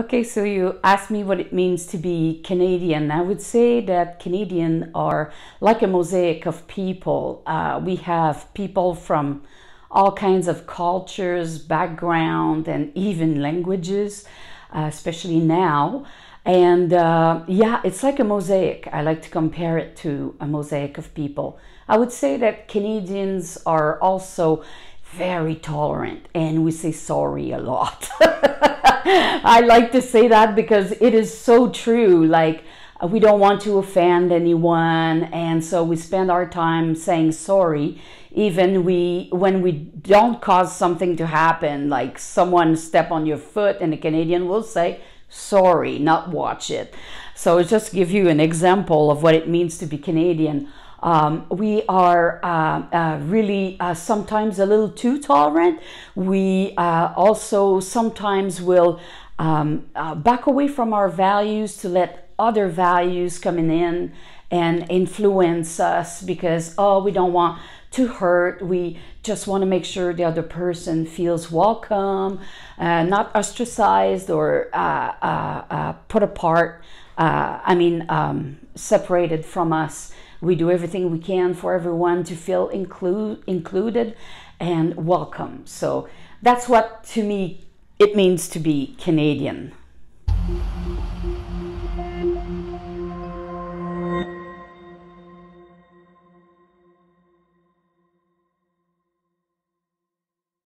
Okay, so you asked me what it means to be Canadian. I would say that Canadian are like a mosaic of people. Uh, we have people from all kinds of cultures, background, and even languages, uh, especially now. And uh, yeah, it's like a mosaic. I like to compare it to a mosaic of people. I would say that Canadians are also very tolerant and we say sorry a lot. I like to say that because it is so true. Like, uh, we don't want to offend anyone, and so we spend our time saying sorry, even we when we don't cause something to happen, like someone step on your foot, and a Canadian will say, sorry, not watch it. So just give you an example of what it means to be Canadian. Um, we are uh, uh, really uh, sometimes a little too tolerant. We uh, also sometimes will um, uh, back away from our values to let other values coming in and influence us because, oh, we don't want to hurt. We just want to make sure the other person feels welcome, uh, not ostracized or uh, uh, uh put apart. Uh, I mean, um, separated from us. We do everything we can for everyone to feel include, included and welcome. So that's what to me it means to be Canadian.